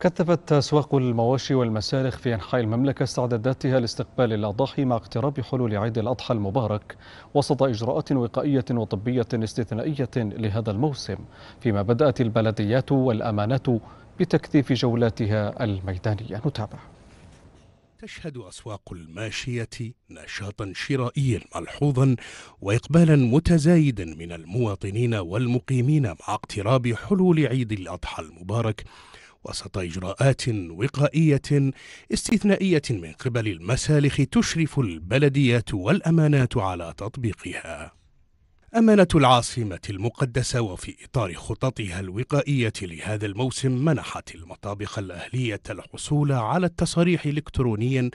كثفت أسواق المواشي والمسارخ في أنحاء المملكة استعداداتها لاستقبال الأضاحي مع اقتراب حلول عيد الأضحى المبارك وسط إجراءات وقائية وطبية استثنائية لهذا الموسم فيما بدأت البلديات والأمانات بتكثيف جولاتها الميدانية نتابع تشهد أسواق الماشية نشاطا شرائيا ملحوظا وإقبالا متزايدا من المواطنين والمقيمين مع اقتراب حلول عيد الأضحى المبارك وسط إجراءات وقائية استثنائية من قبل المسالخ تشرف البلديات والأمانات على تطبيقها. أمانة العاصمة المقدسة وفي إطار خططها الوقائية لهذا الموسم منحت المطابخ الأهلية الحصول على التصاريح إلكترونيا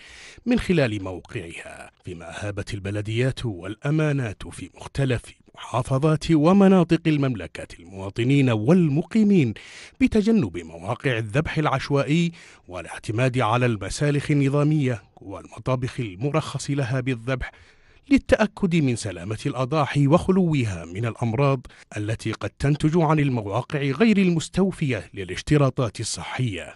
من خلال موقعها، فيما أهابت البلديات والأمانات في مختلف محافظات ومناطق المملكة المواطنين والمقيمين بتجنب مواقع الذبح العشوائي والاعتماد على المسالخ النظامية والمطابخ المرخص لها بالذبح للتأكد من سلامة الأضاحي وخلوها من الأمراض التي قد تنتج عن المواقع غير المستوفية للاشتراطات الصحية.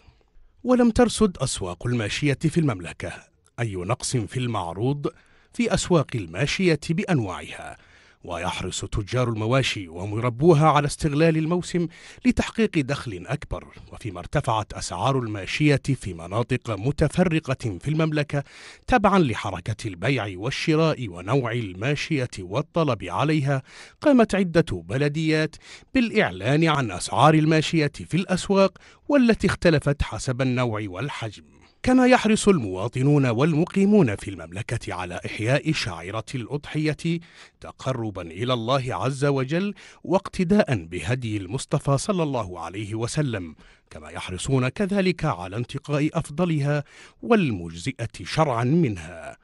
ولم ترصد أسواق الماشية في المملكة أي نقص في المعروض في أسواق الماشية بأنواعها ويحرص تجار المواشي ومربوها على استغلال الموسم لتحقيق دخل أكبر وفيما ارتفعت أسعار الماشية في مناطق متفرقة في المملكة تبعا لحركة البيع والشراء ونوع الماشية والطلب عليها قامت عدة بلديات بالإعلان عن أسعار الماشية في الأسواق والتي اختلفت حسب النوع والحجم كما يحرص المواطنون والمقيمون في المملكة على إحياء شعيرة الأضحية تقربا إلى الله عز وجل واقتداء بهدي المصطفى صلى الله عليه وسلم كما يحرصون كذلك على انتقاء أفضلها والمجزئة شرعا منها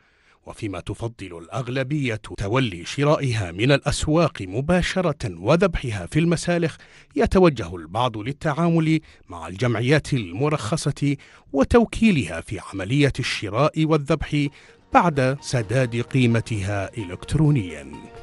وفيما تفضل الأغلبية تولي شرائها من الأسواق مباشرة وذبحها في المسالخ يتوجه البعض للتعامل مع الجمعيات المرخصة وتوكيلها في عملية الشراء والذبح بعد سداد قيمتها إلكترونياً